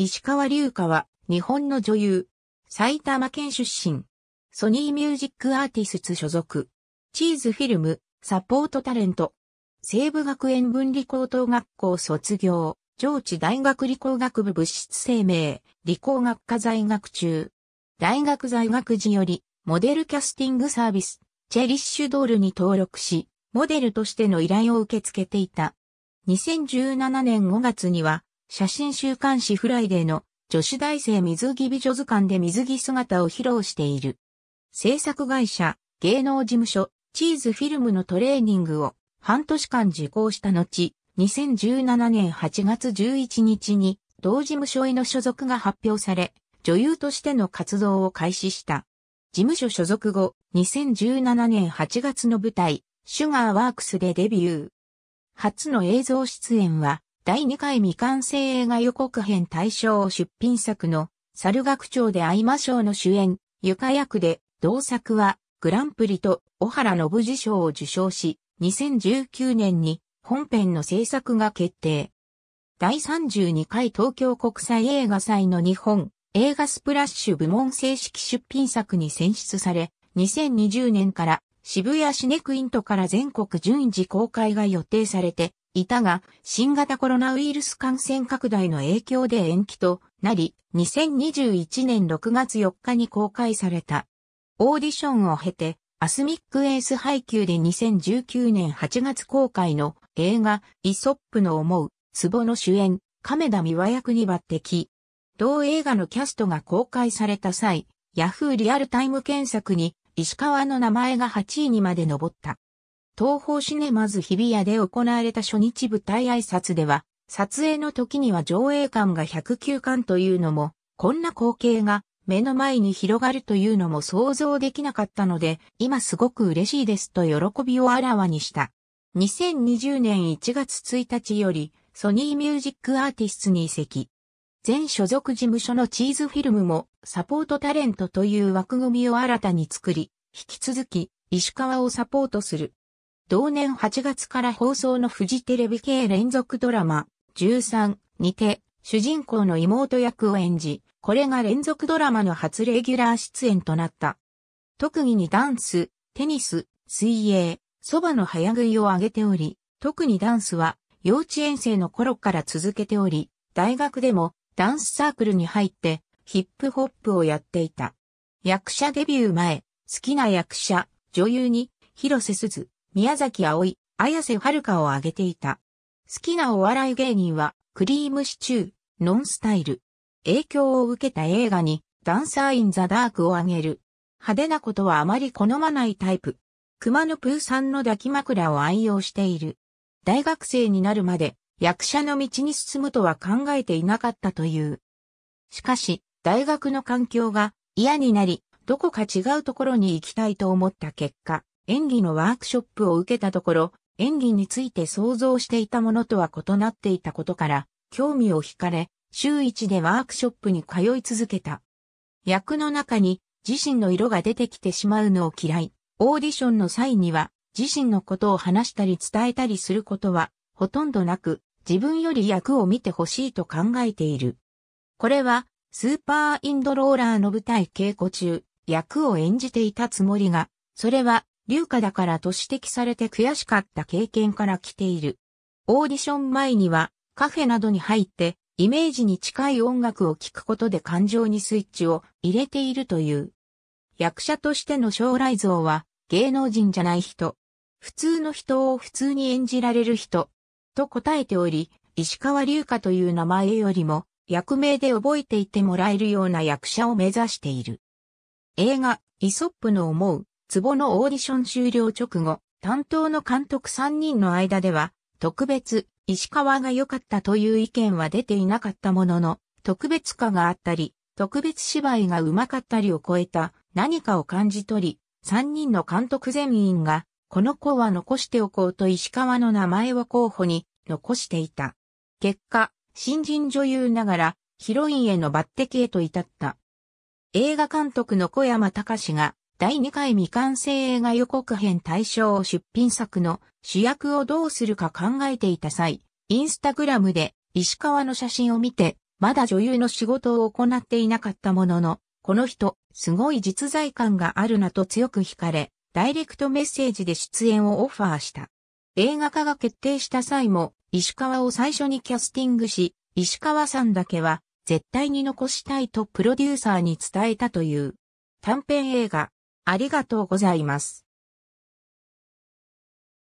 石川隆香は、日本の女優。埼玉県出身。ソニーミュージックアーティスツ所属。チーズフィルム、サポートタレント。西部学園分離高等学校卒業。上智大学理工学部物質生命、理工学科在学中。大学在学時より、モデルキャスティングサービス、チェリッシュドールに登録し、モデルとしての依頼を受け付けていた。2017年5月には、写真週刊誌フライデーの女子大生水着美女図鑑で水着姿を披露している。制作会社、芸能事務所、チーズフィルムのトレーニングを半年間受講した後、2017年8月11日に同事務所への所属が発表され、女優としての活動を開始した。事務所所属後、2017年8月の舞台、シュガーワークスでデビュー。初の映像出演は、第2回未完成映画予告編大賞出品作の、猿学長でしょ賞の主演、床役で、同作は、グランプリと、小原信次賞を受賞し、2019年に、本編の制作が決定。第32回東京国際映画祭の日本、映画スプラッシュ部門正式出品作に選出され、2020年から、渋谷シネクイントから全国順次公開が予定されて、いたが、新型コロナウイルス感染拡大の影響で延期となり、2021年6月4日に公開された。オーディションを経て、アスミックエース配給で2019年8月公開の映画、イソップの思う、壺の主演、亀田美和役に抜擢。同映画のキャストが公開された際、ヤフーリアルタイム検索に石川の名前が8位にまで上った。東方シネマズ日比谷で行われた初日舞台挨拶では、撮影の時には上映館が109館というのも、こんな光景が目の前に広がるというのも想像できなかったので、今すごく嬉しいですと喜びをあらわにした。2020年1月1日より、ソニーミュージックアーティストに移籍。全所属事務所のチーズフィルムもサポートタレントという枠組みを新たに作り、引き続き石川をサポートする。同年8月から放送のフジテレビ系連続ドラマ、13にて、主人公の妹役を演じ、これが連続ドラマの初レギュラー出演となった。特技にダンス、テニス、水泳、そばの早食いを挙げており、特にダンスは幼稚園生の頃から続けており、大学でもダンスサークルに入ってヒップホップをやっていた。役者デビュー前、好きな役者、女優に広瀬すず、宮崎葵、綾瀬はるかを挙げていた。好きなお笑い芸人は、クリームシチュー、ノンスタイル。影響を受けた映画に、ダンサー・イン・ザ・ダークを挙げる。派手なことはあまり好まないタイプ。熊野プーさんの抱き枕を愛用している。大学生になるまで、役者の道に進むとは考えていなかったという。しかし、大学の環境が嫌になり、どこか違うところに行きたいと思った結果、演技のワークショップを受けたところ、演技について想像していたものとは異なっていたことから、興味を惹かれ、週一でワークショップに通い続けた。役の中に自身の色が出てきてしまうのを嫌い、オーディションの際には自身のことを話したり伝えたりすることはほとんどなく、自分より役を見てほしいと考えている。これは、スーパーインドローラーの舞台稽古中、役を演じていたつもりが、それは流化だからと指摘されて悔しかった経験から来ている。オーディション前にはカフェなどに入ってイメージに近い音楽を聴くことで感情にスイッチを入れているという。役者としての将来像は芸能人じゃない人。普通の人を普通に演じられる人。と答えており、石川隆花という名前よりも役名で覚えていてもらえるような役者を目指している。映画、イソップの思う壺のオーディション終了直後、担当の監督3人の間では、特別、石川が良かったという意見は出ていなかったものの、特別化があったり、特別芝居が上手かったりを超えた何かを感じ取り、3人の監督全員が、この子は残しておこうと石川の名前を候補に残していた。結果、新人女優ながらヒロインへの抜擢へと至った。映画監督の小山隆が第2回未完成映画予告編対象出品作の主役をどうするか考えていた際、インスタグラムで石川の写真を見て、まだ女優の仕事を行っていなかったものの、この人、すごい実在感があるなと強く惹かれ、ダイレクトメッセージで出演をオファーした。映画化が決定した際も、石川を最初にキャスティングし、石川さんだけは、絶対に残したいとプロデューサーに伝えたという。短編映画、ありがとうございます。